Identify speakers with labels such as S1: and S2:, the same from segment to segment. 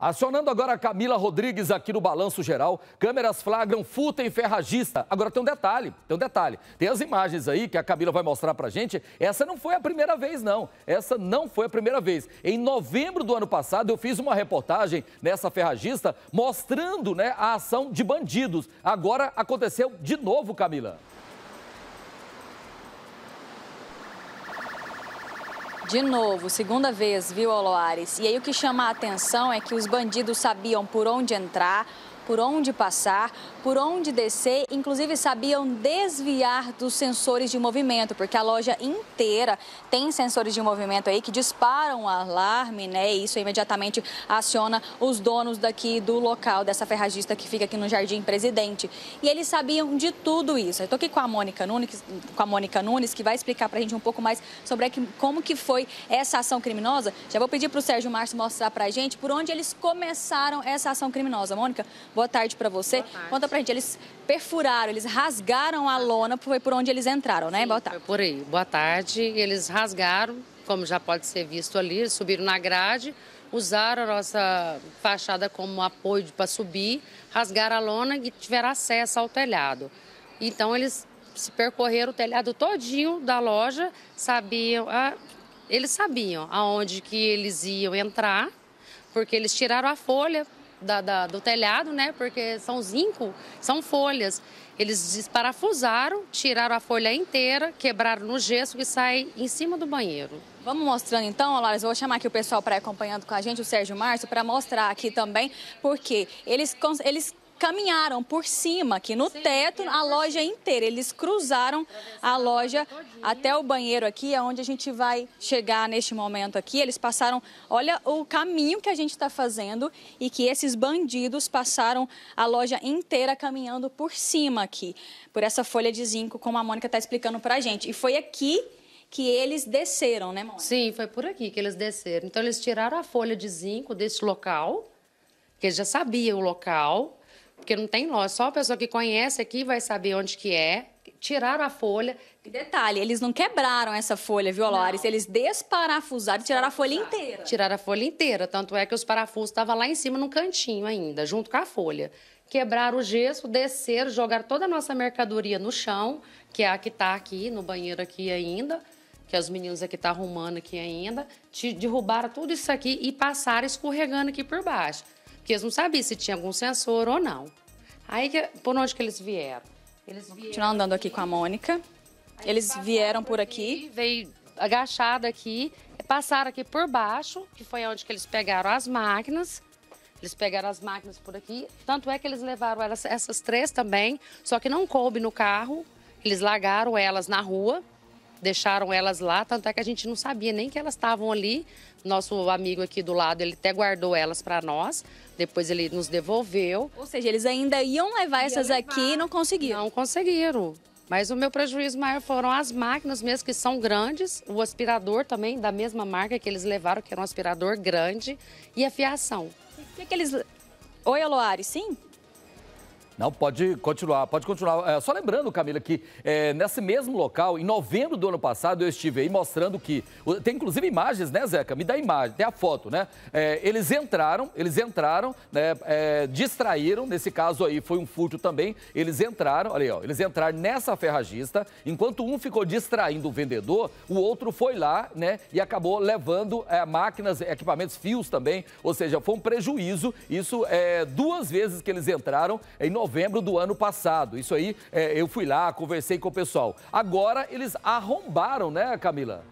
S1: Acionando agora a Camila Rodrigues aqui no Balanço Geral, câmeras flagram furto em ferragista. Agora tem um detalhe, tem um detalhe. Tem as imagens aí que a Camila vai mostrar pra gente. Essa não foi a primeira vez, não. Essa não foi a primeira vez. Em novembro do ano passado, eu fiz uma reportagem nessa ferragista mostrando né, a ação de bandidos. Agora aconteceu de novo, Camila.
S2: de novo, segunda vez, viu, Oloares? E aí o que chama a atenção é que os bandidos sabiam por onde entrar, por onde passar, por onde descer, inclusive sabiam desviar dos sensores de movimento, porque a loja inteira tem sensores de movimento aí que disparam o alarme, né? E isso imediatamente aciona os donos daqui do local, dessa ferragista que fica aqui no Jardim Presidente. E eles sabiam de tudo isso. Eu estou aqui com a Mônica Nunes, com a Mônica Nunes, que vai explicar para a gente um pouco mais sobre como que foi essa ação criminosa. Já vou pedir para o Sérgio Márcio mostrar para a gente por onde eles começaram essa ação criminosa. Mônica, Boa tarde para você. Tarde. Conta pra gente, eles perfuraram,
S3: eles rasgaram a lona, foi por onde eles entraram, né? Sim, Boa tarde. Foi por aí. Boa tarde. Eles rasgaram, como já pode ser visto ali, subiram na grade, usaram a nossa fachada como apoio para subir, rasgaram a lona e tiveram acesso ao telhado. Então eles se percorreram o telhado todinho da loja, sabiam, a... Ah, eles sabiam aonde que eles iam entrar, porque eles tiraram a folha da, da, do telhado, né? Porque são zinco, são folhas. Eles desparafusaram, tiraram a folha inteira, quebraram no gesso e sai em cima do banheiro. Vamos mostrando então, Laras, vou chamar aqui o pessoal para acompanhando com a gente, o Sérgio Márcio, para
S2: mostrar aqui também, porque eles, eles caminharam por cima, aqui no teto, a loja inteira. Eles cruzaram a loja até o banheiro aqui, é onde a gente vai chegar neste momento aqui. Eles passaram, olha o caminho que a gente está fazendo e que esses bandidos passaram a loja inteira caminhando por cima aqui, por essa folha de zinco, como a Mônica está explicando para a gente. E foi aqui que eles
S3: desceram, né, Mônica? Sim, foi por aqui que eles desceram. Então, eles tiraram a folha de zinco desse local, que eles já sabiam o local, porque não tem loja, só a pessoa que conhece aqui vai saber onde que é. Tiraram a folha. E detalhe, eles não quebraram essa folha, viu, Lores Eles desparafusaram e tiraram a folha inteira. Tiraram a folha inteira, tanto é que os parafusos estavam lá em cima, num cantinho ainda, junto com a folha quebraram o gesso, desceram, jogaram toda a nossa mercadoria no chão, que é a que está aqui no banheiro aqui ainda, que é os meninos aqui estão tá arrumando aqui ainda, derrubaram tudo isso aqui e passaram escorregando aqui por baixo porque eles não sabiam se tinha algum sensor ou não. Aí, por onde que eles vieram? Eles vieram... Continuar andando aqui com a Mônica. Eles vieram por aqui. Veio agachado aqui, passaram aqui por baixo, que foi onde que eles pegaram as máquinas. Eles pegaram as máquinas por aqui. Tanto é que eles levaram elas, essas três também, só que não coube no carro. Eles largaram elas na rua deixaram elas lá, tanto é que a gente não sabia nem que elas estavam ali. Nosso amigo aqui do lado, ele até guardou elas para nós, depois ele nos devolveu. Ou seja, eles ainda iam levar Ia essas levar. aqui e não conseguiram. Não conseguiram. Mas o meu prejuízo maior foram as máquinas mesmo, que são grandes, o aspirador também, da mesma marca que eles levaram, que era um aspirador grande, e a fiação. O que, que eles. Oi, Aloari, sim?
S1: Não, pode continuar, pode continuar. É, só lembrando, Camila, que é, nesse mesmo local, em novembro do ano passado, eu estive aí mostrando que. Tem inclusive imagens, né, Zeca? Me dá a imagem, tem a foto, né? É, eles entraram, eles entraram, né, é, distraíram, nesse caso aí foi um furto também. Eles entraram, olha aí, ó, eles entraram nessa ferragista, enquanto um ficou distraindo o vendedor, o outro foi lá, né, e acabou levando é, máquinas, equipamentos, fios também. Ou seja, foi um prejuízo. Isso é duas vezes que eles entraram em novembro novembro do ano passado. Isso aí, é, eu fui lá, conversei com o pessoal. Agora eles arrombaram, né, Camila?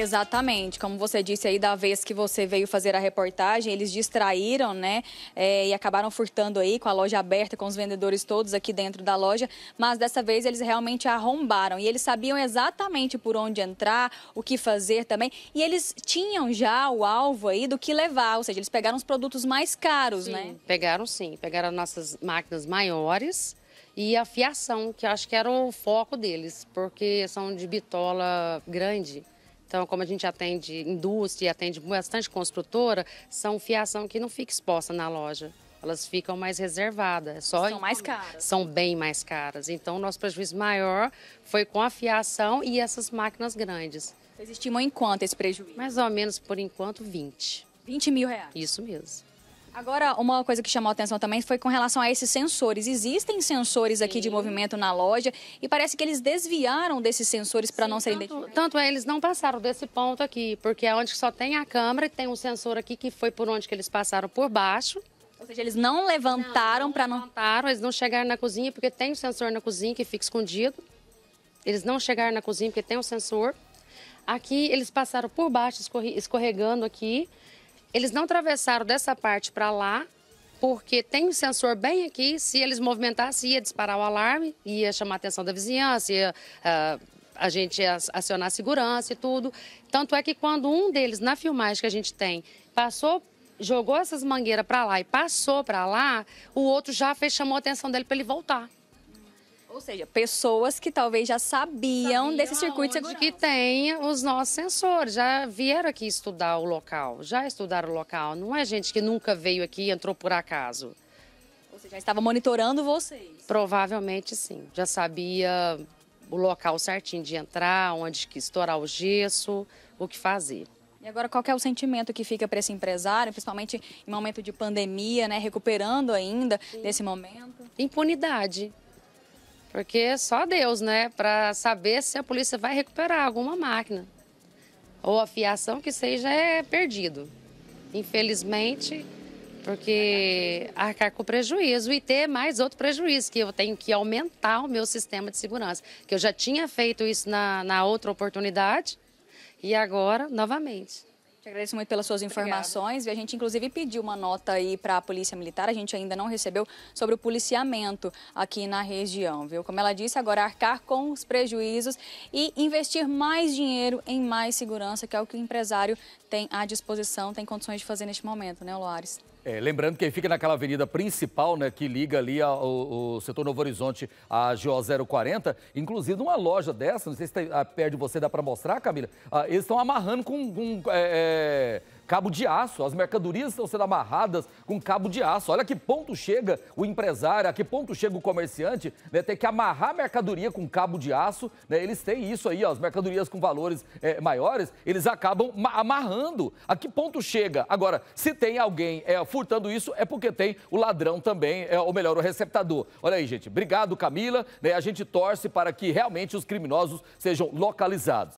S2: Exatamente, como você disse aí da vez que você veio fazer a reportagem, eles distraíram, né, é, e acabaram furtando aí com a loja aberta, com os vendedores todos aqui dentro da loja, mas dessa vez eles realmente arrombaram e eles sabiam exatamente por onde entrar, o que fazer também,
S3: e eles tinham já o alvo aí do que levar, ou seja, eles pegaram os produtos mais caros, sim, né? Pegaram sim, pegaram nossas máquinas maiores, e a fiação, que acho que era o foco deles, porque são de bitola grande. Então, como a gente atende indústria, atende bastante construtora, são fiação que não fica exposta na loja. Elas ficam mais reservadas. É só são mais caras. São bem mais caras. Então, nosso prejuízo maior foi com a fiação e essas máquinas grandes. Vocês estimam em quanto esse prejuízo? Mais ou menos, por enquanto, 20. 20 mil reais? Isso mesmo.
S2: Agora, uma coisa que chamou a atenção também foi com relação a esses sensores. Existem sensores aqui Sim. de movimento na loja
S3: e parece que eles desviaram desses sensores para não serem tanto, identificados. Tanto é, eles não passaram desse ponto aqui, porque é onde só tem a câmera e tem um sensor aqui que foi por onde que eles passaram por baixo. Ou seja, eles não levantaram para não. Levantaram, eles não chegaram na cozinha porque tem um sensor na cozinha que fica escondido. Eles não chegaram na cozinha porque tem um sensor. Aqui eles passaram por baixo, escorregando aqui. Eles não atravessaram dessa parte para lá, porque tem um sensor bem aqui. Se eles movimentassem, ia disparar o alarme, ia chamar a atenção da vizinhança, ia, uh, a gente ia acionar a segurança e tudo. Tanto é que quando um deles, na filmagem que a gente tem, passou jogou essas mangueiras para lá e passou para lá, o outro já fez, chamou a atenção dele para ele voltar. Ou seja, pessoas que talvez já sabiam, sabiam desses circuitos onde... que tem os nossos sensores, já vieram aqui estudar o local, já estudaram o local. Não é gente que nunca veio aqui e entrou por acaso. Você já estava monitorando vocês? Provavelmente sim. Já sabia o local certinho de entrar, onde que estourar o gesso, o que fazer.
S2: E agora, qual é o sentimento que fica para esse empresário, principalmente em momento de pandemia,
S3: né? Recuperando ainda Sim. momento? Impunidade. Porque só Deus, né, para saber se a polícia vai recuperar alguma máquina. Ou a fiação que seja é perdido. Infelizmente, porque arcar com prejuízo e ter mais outro prejuízo, que eu tenho que aumentar o meu sistema de segurança. Que eu já tinha feito isso na, na outra oportunidade e agora novamente. Te agradeço muito pelas suas informações. Obrigada. E a gente, inclusive, pediu uma nota aí para a Polícia
S2: Militar, a gente ainda não recebeu, sobre o policiamento aqui na região, viu? Como ela disse, agora arcar com os prejuízos e investir mais dinheiro em mais segurança, que é o que o empresário tem à disposição, tem condições de fazer neste momento, né, Loares?
S1: É, lembrando que fica naquela avenida principal, né, que liga ali ao, setor Novo Horizonte à GO 040, inclusive uma loja dessa, não sei se a ah, perto de você dá para mostrar, Camila, ah, eles estão amarrando com, com é, é cabo de aço. As mercadorias estão sendo amarradas com cabo de aço. Olha que ponto chega o empresário, a que ponto chega o comerciante, né? Ter que amarrar a mercadoria com cabo de aço, né? Eles têm isso aí, ó, as mercadorias com valores é, maiores, eles acabam amarrando. A que ponto chega? Agora, se tem alguém é, furtando isso, é porque tem o ladrão também, é, ou melhor, o receptador. Olha aí, gente. Obrigado, Camila. Né? A gente torce para que realmente os criminosos sejam localizados.